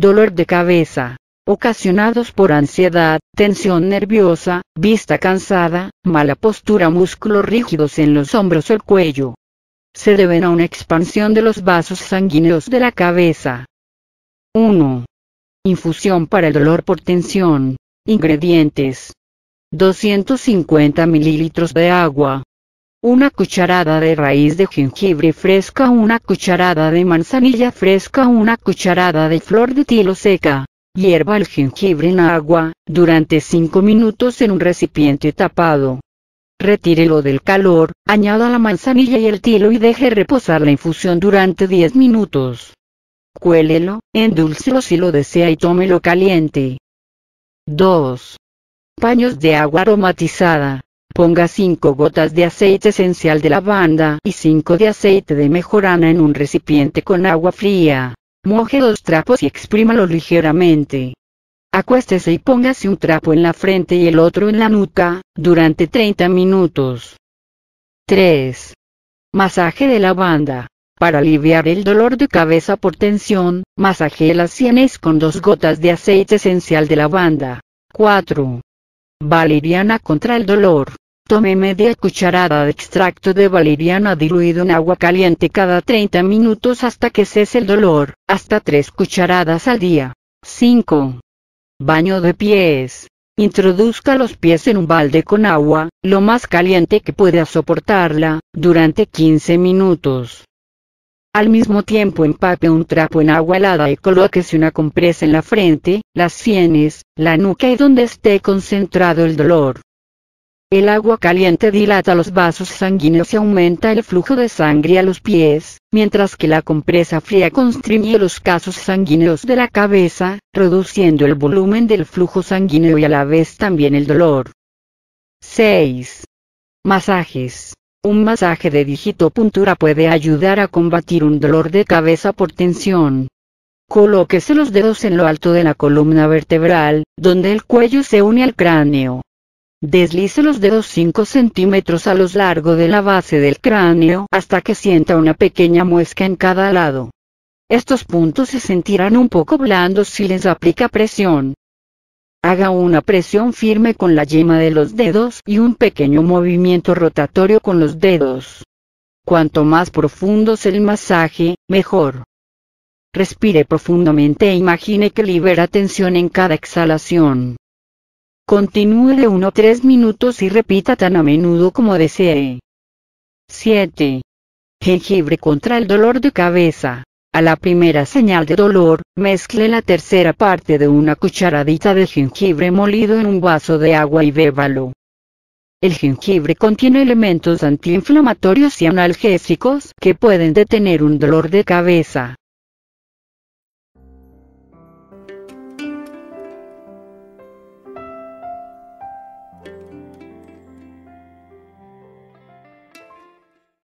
dolor de cabeza, ocasionados por ansiedad, tensión nerviosa, vista cansada, mala postura, músculos rígidos en los hombros o el cuello. Se deben a una expansión de los vasos sanguíneos de la cabeza. 1. Infusión para el dolor por tensión. Ingredientes. 250 mililitros de agua, una cucharada de raíz de jengibre fresca, una cucharada de manzanilla fresca, una cucharada de flor de tilo seca. Hierva el jengibre en agua, durante 5 minutos en un recipiente tapado. Retírelo del calor, añada la manzanilla y el tilo y deje reposar la infusión durante 10 minutos. Cuélelo, endulcelo si lo desea y tómelo caliente. 2. Paños de agua aromatizada. Ponga 5 gotas de aceite esencial de lavanda y 5 de aceite de mejorana en un recipiente con agua fría. Moje los trapos y exprímalo ligeramente. Acuéstese y póngase un trapo en la frente y el otro en la nuca, durante 30 minutos. 3. Masaje de lavanda. Para aliviar el dolor de cabeza por tensión, masaje las sienes con dos gotas de aceite esencial de lavanda. 4. Valeriana contra el dolor. Tome media cucharada de extracto de valeriana diluido en agua caliente cada 30 minutos hasta que cese el dolor, hasta 3 cucharadas al día. 5. Baño de pies. Introduzca los pies en un balde con agua, lo más caliente que pueda soportarla, durante 15 minutos. Al mismo tiempo empape un trapo en agua helada y colóquese una compresa en la frente, las sienes, la nuca y donde esté concentrado el dolor. El agua caliente dilata los vasos sanguíneos y aumenta el flujo de sangre a los pies, mientras que la compresa fría constriñe los casos sanguíneos de la cabeza, reduciendo el volumen del flujo sanguíneo y a la vez también el dolor. 6. Masajes. Un masaje de digitopuntura puede ayudar a combatir un dolor de cabeza por tensión. Colóquese los dedos en lo alto de la columna vertebral, donde el cuello se une al cráneo Deslice los dedos 5 centímetros a lo largo de la base del cráneo hasta que sienta una pequeña muesca en cada lado. Estos puntos se sentirán un poco blandos si les aplica presión. Haga una presión firme con la yema de los dedos y un pequeño movimiento rotatorio con los dedos. Cuanto más profundo es el masaje, mejor. Respire profundamente e imagine que libera tensión en cada exhalación. Continúe de uno 3 minutos y repita tan a menudo como desee. 7. Jengibre contra el dolor de cabeza. A la primera señal de dolor, mezcle la tercera parte de una cucharadita de jengibre molido en un vaso de agua y bébalo. El jengibre contiene elementos antiinflamatorios y analgésicos que pueden detener un dolor de cabeza.